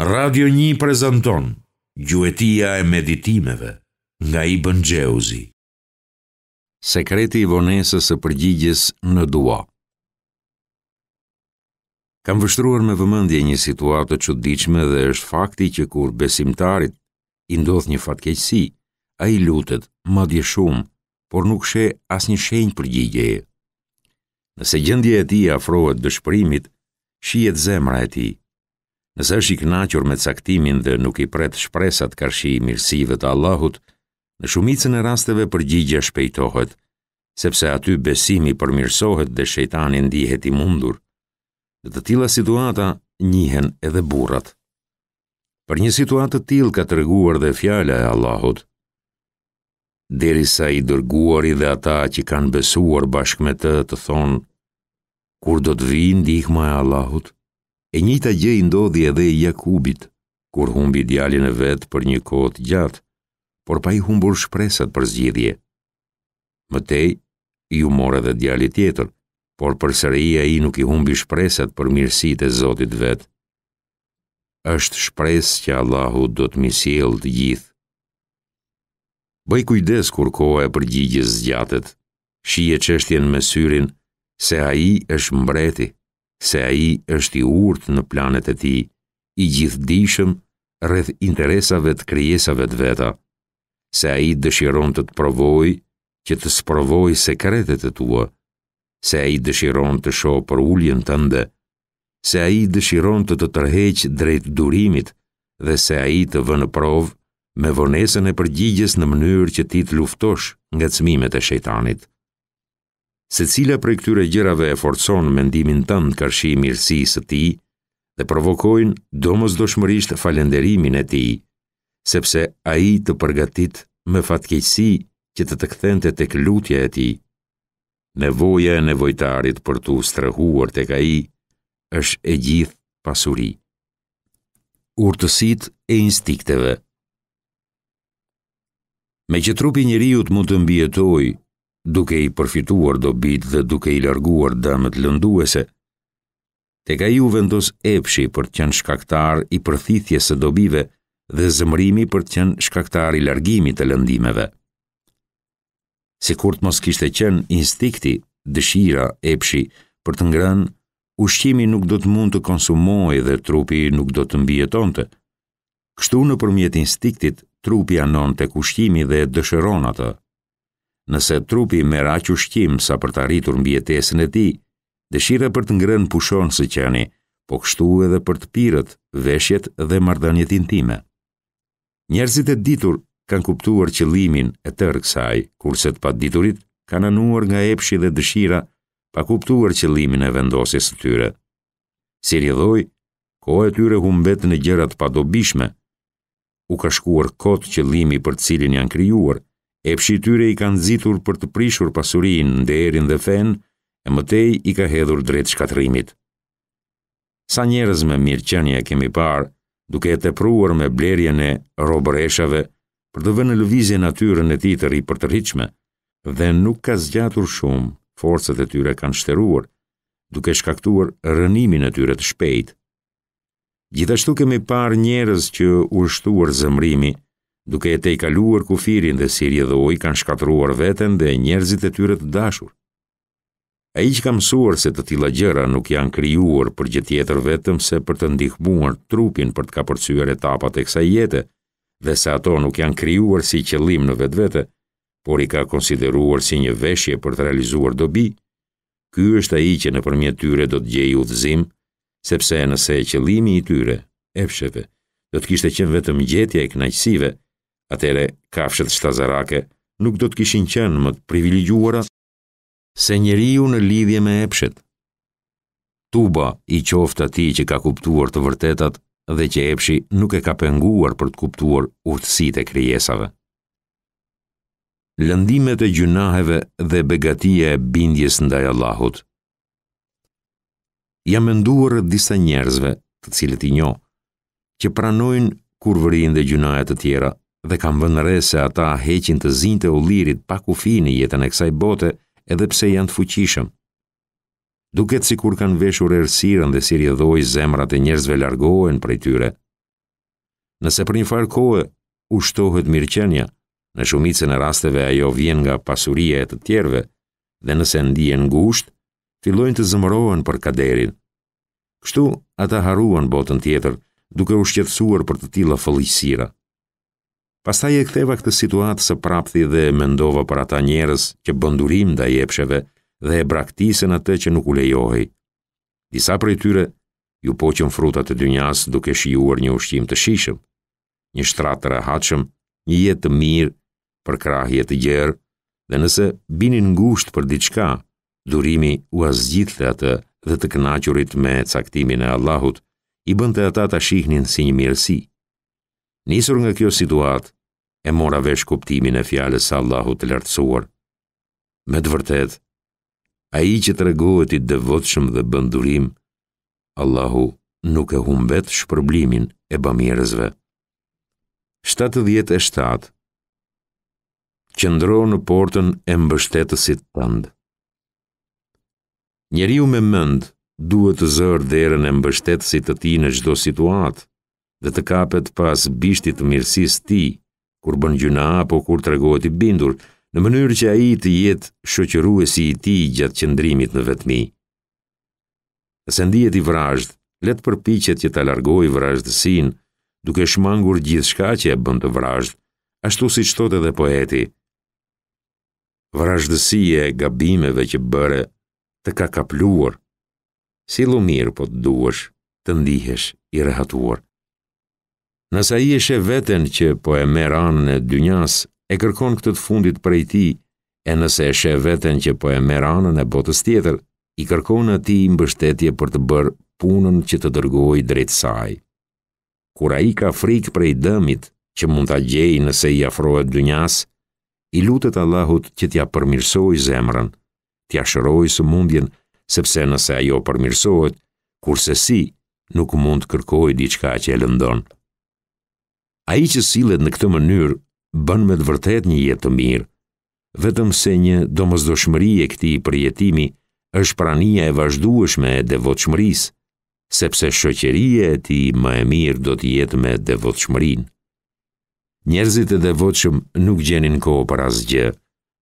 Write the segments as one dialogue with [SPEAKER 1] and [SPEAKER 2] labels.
[SPEAKER 1] Radio 1 prezanton Gjuetia e meditimeve nga Ibn Gjeuzi Sekreti i vonesës së përgjigjes në dua. Kam vështruar me vëmendje një situatë çuditshme dhe është fakti që kur besimtarit i ndodh një fatkeqësi, ai lutet madje shumë, por nuk sheh asnjë shenjë përgjigjeje. Nëse gjendje e ti afrohet dëshpërimit, shihet zemra e ti Nëse është i knaqur me caktimin dhe nuk i pret shpresat karshi i mirësive të Allahut, në shumicën e rasteve përgjigja shpejtohet, sepse aty besimi përmirësohet dhe shejtani ndihet i mundur. Dhe të tila situata njihen edhe burat. Për një situatë të tilë ka të rëguar dhe fjala e Allahut. Derisa sa i dërguari dhe ata që kanë besuar bashkë me të të thonë, kur do të vijë dihma e Allahut? E njëta gjë i ndodhi edhe i Jakubit, kur humbi djalin e vetë për një kohët gjatë, por pa i humbur shpresat për zgjidhje. Mëtej, i humore dhe djali tjetër, por për sërëia i nuk i humbi shpresat për mirësit e Zotit vetë. Êshtë shpres që Allahu do të misjel të gjithë. Bëj kujdes kur kohë e për gjigjes zgjatët, shi e qështjen me syrin, se a i është mbreti se a i është i urt në planet e ti, i gjithdishëm rrëth interesave të kryesave të veta, se a i dëshiron të të provoj, që të sprovoj sekretet e tua, se a i dëshiron të sho për ulljen të ndë, se a i dëshiron të të tërheq drejt durimit, dhe se a i të vë në provë, me vonesën e përgjigjes në mënyrë që ti të luftosh nga cmimet e shejtanit se cila për këtyre gjërave e forcon mendimin tënd kërshi mirësisë së ti dhe provokojnë domës doshmërisht falenderimin e ti, sepse a i të përgatit me fatkeqësi që të të këthente të këllutje e ti. Nevoja e nevojtarit për të strehuar të ka i është e gjithë pasuri. Urtësit e instikteve Me që trupi njëriut mund të mbjetoj duke i përfituar dobit dhe duke i larguar dëmët lënduese, te ka ju vendos epshi për të qenë shkaktar i përthithje së dobive dhe zëmrimi për të qenë shkaktar i largimi të lëndimeve. Se kur të mos kishte qenë instikti, dëshira, epshi, për të ngrënë, ushqimi nuk do të mund të konsumoj dhe trupi nuk do të mbjeton të. Kështu në përmjet instiktit, trupi anon të kushqimi dhe dëshëronatë, atë nëse trupi merë aq ushqim sa për të arritur mbjetesën e ti, dëshira për të ngrënë pushon së qeni, po kështu edhe për të pirët, veshjet dhe mardanjet intime. Njerëzit e ditur kanë kuptuar që limin e tërë kësaj, kurse të paditurit diturit kanë anuar nga epshi dhe dëshira pa kuptuar që limin e vendosjes të tyre. Si rjedhoj, kohë e tyre humbet në gjërat pa dobishme, u ka shkuar kot që limi për cilin janë kryuar, e pshityre i kanë zitur për të prishur pasurin në dhe fen, e mëtej i ka hedhur drejt shkatrimit. Sa njerëz me mirëqenje kemi par, duke e tepruar me blerjen e robreshave, për të vënë lëvizje natyrën e ti të ri për të rriqme, dhe nuk ka zgjatur shumë, forcët e tyre kanë shteruar, duke shkaktuar rënimin e tyre të shpejt. Gjithashtu kemi par njerëz që u shtuar zëmrimi, duke e te i kaluar kufirin dhe siri dhe oj kanë shkatruar veten dhe njerëzit e tyre të dashur. A i që ka mësuar se të tila gjëra nuk janë kryuar për gjithjetër vetëm se për të ndihmuar trupin për të ka përcyar etapat e kësa jetë, dhe se ato nuk janë kryuar si qëllim në vetë vete, por i ka konsideruar si një veshje për të realizuar dobi, ky është a i që në përmjet tyre do të gjej u dhëzim, sepse nëse qëllimi i tyre, efsheve, do të kishte qenë vetëm gjetje e knajqësive, Atere, kafshet shtazarake nuk do të kishin qenë më të privilegjuara se njeriu në lidhje me epshet. Tuba i qoftë atij që ka kuptuar të vërtetat dhe që epshi nuk e ka penguar për të kuptuar urtësitë e krijesave. Lëndimet e gjunaheve dhe begatia e bindjes ndaj Allahut. Ja menduar disa njerëzve, të cilët i njoh, që pranojnë kurvërinë dhe gjunaja të tjera, dhe kam vënë re se ata heqin të zinte u lirit pa kufi në jetën e kësaj bote edhe pse janë të fuqishëm. Duket si kur kanë veshur e dhe si rjedhoj zemrat e njerëzve largohen për e tyre. Nëse për një farë kohë, u shtohet në shumicën e rasteve ajo vjen nga pasurie e të tjerve, dhe nëse ndijen ngusht, fillojnë të zëmërohen për kaderin. Kështu, ata haruan botën tjetër, duke u shqetsuar për të tila fëllisira. Pastaj e ktheva këtë situatë së prapthi dhe mendova për ata njerëz që bën durim ndaj dhe e braktisën atë që nuk u lejohej. Disa prej tyre ju poqën frutat e dynjas duke shijuar një ushqim të shishëm, një shtrat të rehatshëm, një jetë të mirë për krahje të gjerë, dhe nëse binin ngushtë për diçka, durimi u azgjithte atë dhe të kënaqurit me caktimin e Allahut i bënte ata ta shihnin si një mirësi. Nisur nga kjo situat, e mora vesh kuptimin e fjales Allahu të lartësuar. Me të vërtet, a i që të regohet i dëvotëshëm dhe bëndurim, Allahu nuk e humbet shpërblimin e bëmjërezve. 77. Qëndro në portën e mbështetësit tëndë. Njeriu me mend duhet të zërë dherën e mbështetësit të ti në gjdo situatë, dhe të kapet pas bishtit të mirësis ti, kur bën gjuna apo kur të i bindur, në mënyrë që a i të jetë shoqëruesi i ti gjatë qëndrimit në vetmi. Nëse ndihet i vrajsh, letë përpichet që të largohi vrajshdësin, duke shmangur gjithë shka që e bën të vrajsh, ashtu si qëtot edhe poeti. Vrajshdësie e gabimeve që bëre të ka kapluar, si lumir po të duesh, të ndihesh i rehatuar. Nësa i eshe veten që po e merë anën e dynjas, e kërkon këtët fundit prej ti, e nëse eshe veten që po e merë anën e botës tjetër, i kërkon ati i mbështetje për të bërë punën që të dërgoj drejt saj. Kura i ka frikë prej dëmit që mund të gjej nëse i afrohet dynjas, i lutet Allahut që t'ja përmirsoj zemrën, t'ja shëroj së mundjen, sepse nëse ajo përmirsojt, kurse si nuk mund kërkoj diçka që e lëndonë. A i që silet në këtë mënyrë bën me të vërtet një jetë të mirë, vetëm se një do mëzdo e këti i përjetimi është prania e vazhdueshme e devot shmëris, sepse shëqerie e ti ma e mirë do të jetë me devot shmërin. Njerëzit e devot shmë nuk gjenin kohë për asgjë,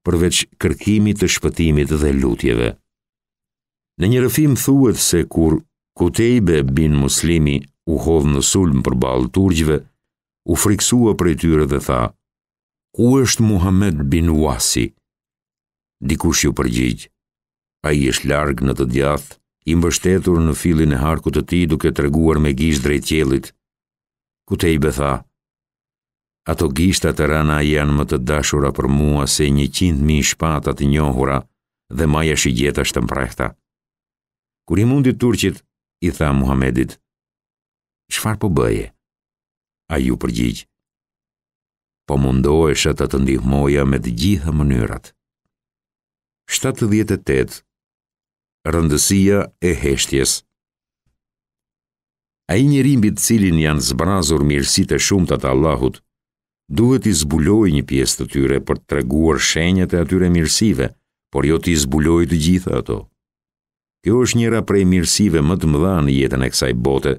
[SPEAKER 1] përveç kërkimit të shpëtimit dhe lutjeve. Në një rëfim thuet se kur kutejbe bin muslimi u hovë në sulm për balë turgjve, u friksua e tyre dhe tha, ku është Muhammed bin Wasi? Dikush ju përgjigjë, a i është largë në të djath, i mbështetur në filin e harku të ti duke të reguar me gisht drejt qelit. Kute i betha, ato gishtat të rana janë më të dashura për mua se një qindë mi shpatat njohura dhe maja shigjeta shtë Kur i mundit turqit, i tha Muhammedit, shfar po bëje? a ju përgjigj. Po mundohesha të të ndihmoja me të gjitha mënyrat. 78. Rëndësia e heshtjes A i një rimbit cilin janë zbrazur mirësit e shumët atë Allahut, duhet i zbuloj një pjesë të tyre për të treguar shenjët e atyre mirësive, por jo t'i zbuloj të gjitha ato. Kjo është njëra prej mirësive më të mëdha në jetën e kësaj bote,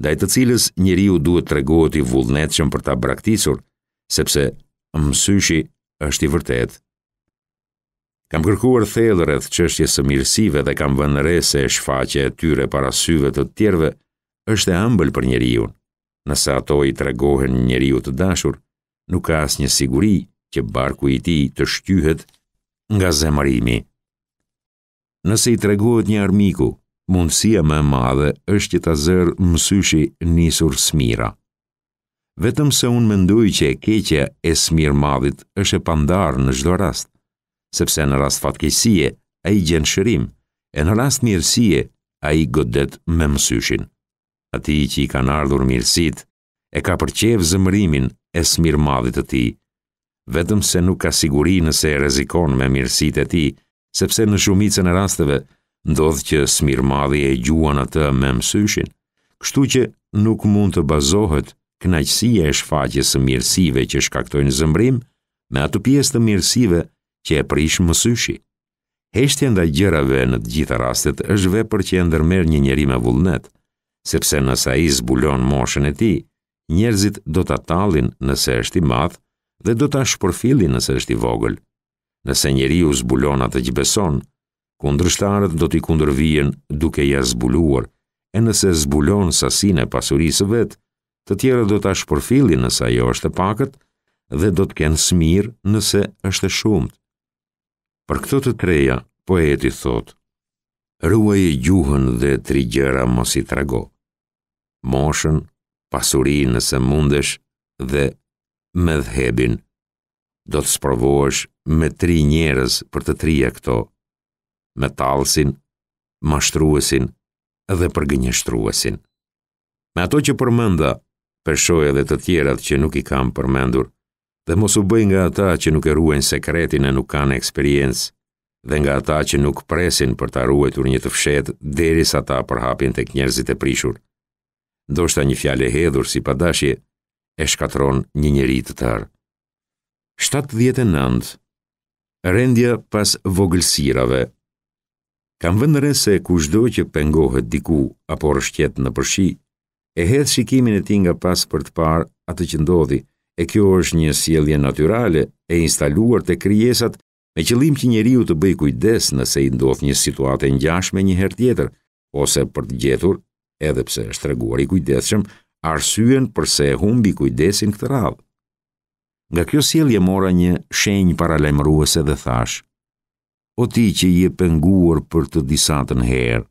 [SPEAKER 1] da të cilës njeriu duhet të regohet i vullnet për ta braktisur, sepse mësyshi është i vërtet. Kam kërkuar thellë e thë qështje së mirësive dhe kam vënëre se e shfaqe e tyre para syve të tjerve është e ambël për njeriu, nëse ato i të regohen njeriu të dashur, nuk ka asë një siguri që barku i ti të shtyhet nga zemarimi. Nëse i të regohet një armiku, mundësia më e madhe është që ta zërë mësyshi nisur smira. Vetëm se unë mendoj që e keqja e smirë madhit është e pandarë në gjdo rast, sepse në rast fatkesie a i gjenë shërim, e në rast mirësie a i godet me mësyshin. A ti që i kanë ardhur mirësit, e ka përqev zëmërimin e smirë madhit të ti, vetëm se nuk ka siguri nëse e rezikon me mirësit e ti, sepse në shumicën e rasteve, ndodhë që smirmadhi e gjuan atë me mësyshin, kështu që nuk mund të bazohet knaqësia e shfaqjes së mirësive që shkaktojnë zëmbrim me atë pjesë të mirësive që e prish mësyshi. Heshtja ndaj gjërave në të gjitha rastet është vepër që e ndërmer një njeri me vullnet, sepse nësa i zbulon moshën e tij, njerëzit do ta tallin nëse është i madh dhe do ta shpërfillin nëse është i vogël. Nëse njeriu zbulon atë që beson, kundrështarët do t'i kundërvijen duke ja zbuluar, e nëse zbulon sasin e pasurisë vetë, të tjera do t'a shpërfili nësa jo është pakët dhe do t'kenë smirë nëse është shumët. Për këto të treja, poeti thotë, ruaj e gjuhën dhe tri gjëra mos i trago, moshën, pasurin nëse mundesh dhe medhebin, do të sprovosh me tri njerës për të trija këto, me talsin, mashtruesin dhe përgënjeshtruesin. Me ato që përmenda, përshoj edhe të tjerat që nuk i kam përmendur, dhe mos u bëj nga ata që nuk e ruen sekretin e nuk kanë eksperiencë, dhe nga ata që nuk presin për ta ruetur një të fshet deri sa ta përhapin të kënjerëzit e prishur. Do shta një fjale hedhur si padashje, e shkatron një njëri të tërë. 79. Rendja pas vogëlsirave kam vëndëre se kushdoj që pengohet diku apo rështjet në përshi, e hedh shikimin e ti nga pas për të par atë që ndodhi, e kjo është një sielje naturale e instaluar të kryesat me qëlim që njeriu të bëj kujdes nëse i ndodh një situate njashme një her tjetër, ose për të gjetur, edhe pse është reguar i kujdeshëm, arsyen përse humbi kujdesin këtë radhë. Nga kjo sielje mora një shenjë paralemruese dhe thashë, o ti që je penguar për të disatën herë,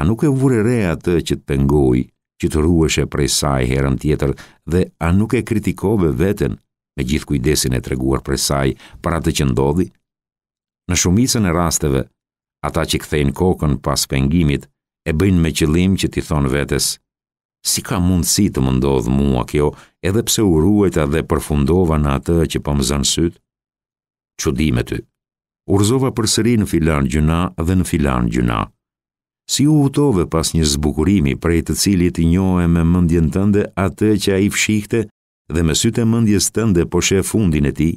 [SPEAKER 1] a nuk e vurere atë që të pengoj, që të ruëshe prej saj herën tjetër, dhe a nuk e kritikove vetën me gjithë kujdesin e treguar prej saj për atë që ndodhi? Në shumicën e rasteve, ata që kthejnë kokën pas pengimit, e bëjnë me qëllim që ti thonë vetës, si ka mundësi të më ndodhë mua kjo, edhe pse u ruajta dhe përfundova në atë që po më zënë sytë? me ty? urzova përsëri në filan gjuna dhe në filan gjuna. Si u utove pas një zbukurimi prej të cilit i njohe me mëndjen tënde atë që a i fshikhte dhe me syte mëndjes tënde po shë fundin e ti?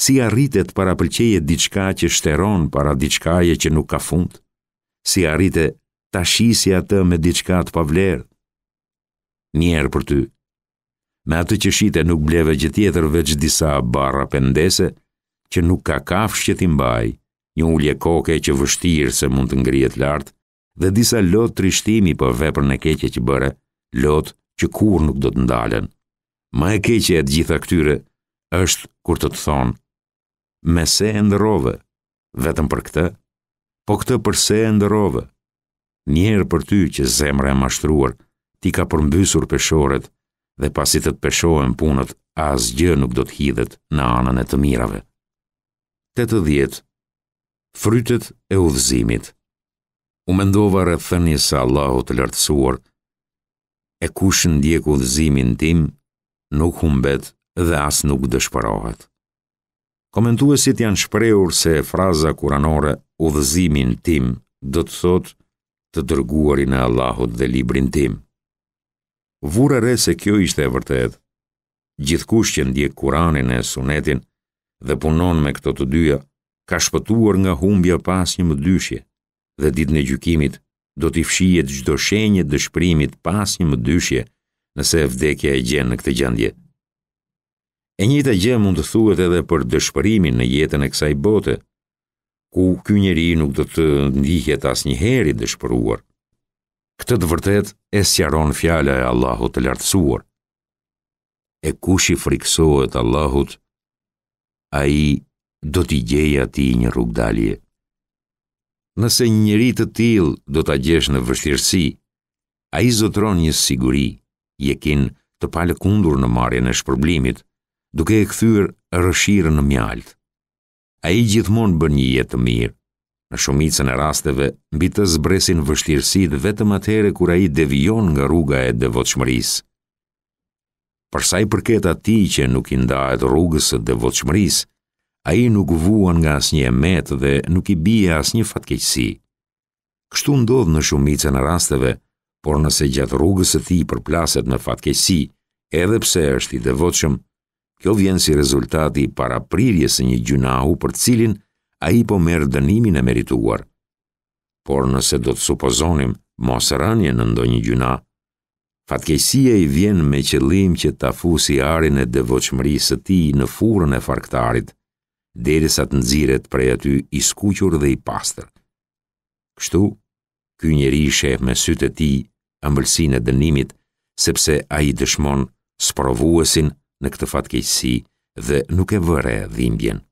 [SPEAKER 1] Si arritet para pëlqeje diçka që shteron para diçka e që nuk ka fund? Si arritet ta shisi atë me diçka të pavlerë? Njerë për ty, me atë që shite nuk bleve gjithjetër veç disa barra pendese, që nuk ka kafsh që ti mbaj, një ulje koke që vështirë se mund të ngrijet lartë, dhe disa lot trishtimi për veprën e keqe që bëre, lot që kur nuk do të ndalen. Ma e keqe e të gjitha këtyre është kur të të thonë, me se e ndërove, vetëm për këtë, po këtë për se e ndërove, njerë për ty që zemre e mashtruar, ti ka përmbysur peshoret, dhe pasit të të peshohen punët, as gjë nuk do të hidhet në anën e të mirave. 80. Frytet e udhëzimit. U mendova rreth thënies Allahot Allahut Lartësuar, e kush ndjek udhëzimin tim, nuk humbet dhe as nuk dëshpërohet. Komentuesit janë shprehur se fraza kuranore udhëzimin tim do të thotë të dërguarin e Allahut dhe librin tim. Vurëre se kjo ishte e vërtetë. Gjithkusht që ndjek Kur'anin e Sunetin dhe punon me këto të dyja, ka shpëtuar nga humbja pas një më dyshje, dhe ditë në gjukimit do t'i fshijet gjdo shenje dëshprimit pas një më dyshje nëse vdekja e gjenë në këtë gjandje. E njëta gjë mund të thuet edhe për dëshpërimin në jetën e kësaj bote, ku ky njeri nuk do të ndihjet as heri dëshpëruar. Këtë të vërtet e sjaron fjala e Allahut të lartësuar. E kush i friksohet Allahut, a i do t'i gjeja ti një rrug dalje. Nëse një njëri të tilë do t'a gjesh në vështirësi, a i zotron një siguri, jekin të palë kundur në marje në shpërblimit, duke e këthyrë rëshirë në mjaltë. A i gjithmon bër një jetë mirë, në shumicën e rasteve, mbi të zbresin vështirësit vetëm atere kura i devion nga rruga e devot shmërisë përsa i përket ati që nuk i ndajt rrugës dhe voçmëris, a i nuk vuan nga asnjë një emet dhe nuk i bie asnjë fatkeqësi. Kështu ndodhë në shumice në rasteve, por nëse gjatë rrugës e ti përplaset në fatkeqësi, edhe pse është i devotshëm, kjo vjen si rezultati i paraprirjes së një gjunahu për cilin ai po merr dënimin e merituar. Por nëse do të supozonim mos rënje në ndonjë gjunah, Fatkesia i vjen me qëllim që ta fusi arin e devoqëmri së ti në furën e farktarit, dhe sa të nëziret prej aty i skuqur dhe i pastër. Kështu, ky njeri i shef me sytë e ti, ëmbëlsin e dënimit, sepse a i dëshmon sprovuesin në këtë fatkesi dhe nuk e vëre dhimbjen.